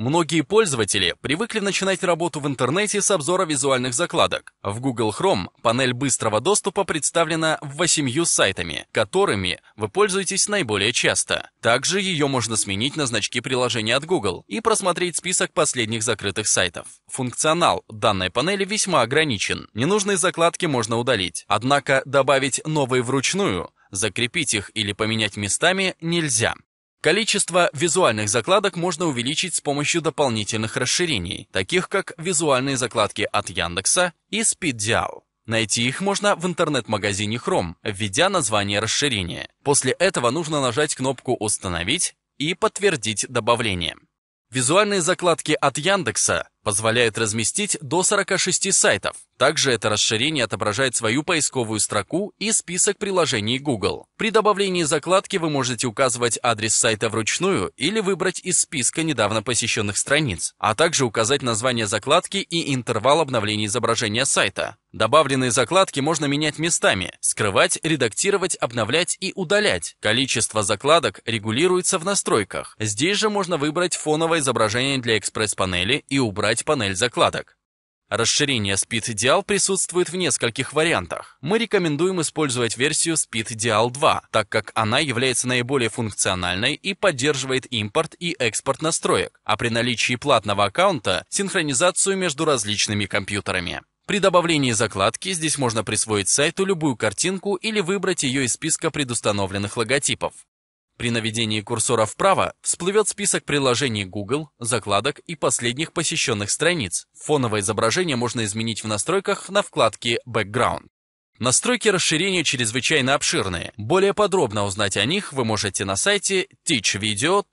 Многие пользователи привыкли начинать работу в интернете с обзора визуальных закладок. В Google Chrome панель быстрого доступа представлена восемью сайтами, которыми вы пользуетесь наиболее часто. Также ее можно сменить на значки приложения от Google и просмотреть список последних закрытых сайтов. Функционал данной панели весьма ограничен. Ненужные закладки можно удалить. Однако добавить новые вручную закрепить их или поменять местами нельзя. Количество визуальных закладок можно увеличить с помощью дополнительных расширений, таких как визуальные закладки от Яндекса и SpeedDial. Найти их можно в интернет-магазине Chrome, введя название расширения. После этого нужно нажать кнопку «Установить» и подтвердить добавление. Визуальные закладки от Яндекса позволяют разместить до 46 сайтов, также это расширение отображает свою поисковую строку и список приложений Google. При добавлении закладки вы можете указывать адрес сайта вручную или выбрать из списка недавно посещенных страниц, а также указать название закладки и интервал обновления изображения сайта. Добавленные закладки можно менять местами, скрывать, редактировать, обновлять и удалять. Количество закладок регулируется в настройках. Здесь же можно выбрать фоновое изображение для экспресс-панели и убрать панель закладок. Расширение Speed Dial присутствует в нескольких вариантах. Мы рекомендуем использовать версию Speed Dial 2, так как она является наиболее функциональной и поддерживает импорт и экспорт настроек, а при наличии платного аккаунта — синхронизацию между различными компьютерами. При добавлении закладки здесь можно присвоить сайту любую картинку или выбрать ее из списка предустановленных логотипов. При наведении курсора вправо всплывет список приложений Google, закладок и последних посещенных страниц. Фоновое изображение можно изменить в настройках на вкладке «Background». Настройки расширения чрезвычайно обширные. Более подробно узнать о них вы можете на сайте teachvideo.ru.